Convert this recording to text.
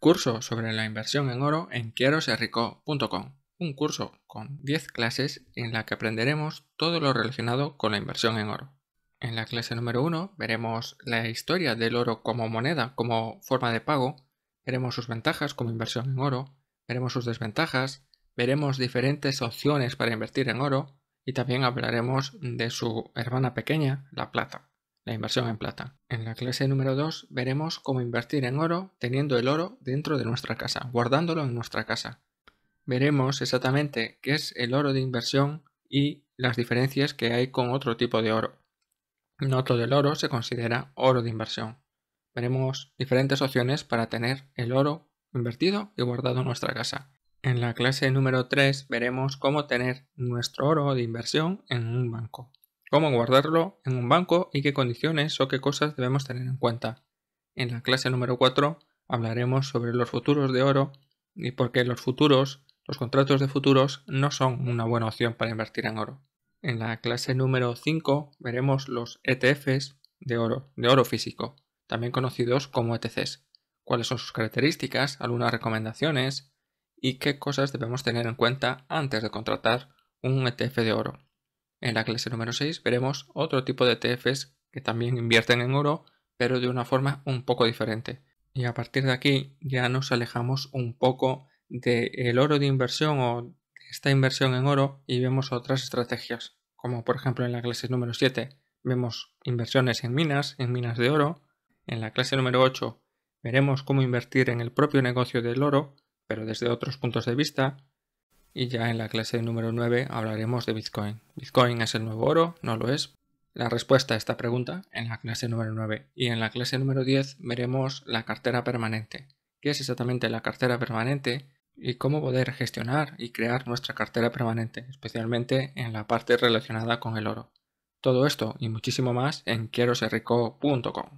Curso sobre la inversión en oro en rico.com. Un curso con 10 clases en la que aprenderemos todo lo relacionado con la inversión en oro. En la clase número 1 veremos la historia del oro como moneda, como forma de pago, veremos sus ventajas como inversión en oro, veremos sus desventajas, veremos diferentes opciones para invertir en oro y también hablaremos de su hermana pequeña, la plata la inversión en plata. En la clase número 2 veremos cómo invertir en oro teniendo el oro dentro de nuestra casa, guardándolo en nuestra casa. Veremos exactamente qué es el oro de inversión y las diferencias que hay con otro tipo de oro. No todo el oro se considera oro de inversión. Veremos diferentes opciones para tener el oro invertido y guardado en nuestra casa. En la clase número 3 veremos cómo tener nuestro oro de inversión en un banco cómo guardarlo en un banco y qué condiciones o qué cosas debemos tener en cuenta. En la clase número 4 hablaremos sobre los futuros de oro y por qué los futuros, los contratos de futuros, no son una buena opción para invertir en oro. En la clase número 5 veremos los ETFs de oro, de oro físico, también conocidos como ETCs, cuáles son sus características, algunas recomendaciones y qué cosas debemos tener en cuenta antes de contratar un ETF de oro. En la clase número 6 veremos otro tipo de TFs que también invierten en oro, pero de una forma un poco diferente. Y a partir de aquí ya nos alejamos un poco del oro de inversión o esta inversión en oro y vemos otras estrategias, como por ejemplo en la clase número 7 vemos inversiones en minas, en minas de oro. En la clase número 8 veremos cómo invertir en el propio negocio del oro, pero desde otros puntos de vista. Y ya en la clase número 9 hablaremos de Bitcoin. ¿Bitcoin es el nuevo oro? ¿No lo es? La respuesta a esta pregunta en la clase número 9. Y en la clase número 10 veremos la cartera permanente. ¿Qué es exactamente la cartera permanente? Y cómo poder gestionar y crear nuestra cartera permanente, especialmente en la parte relacionada con el oro. Todo esto y muchísimo más en serrico.com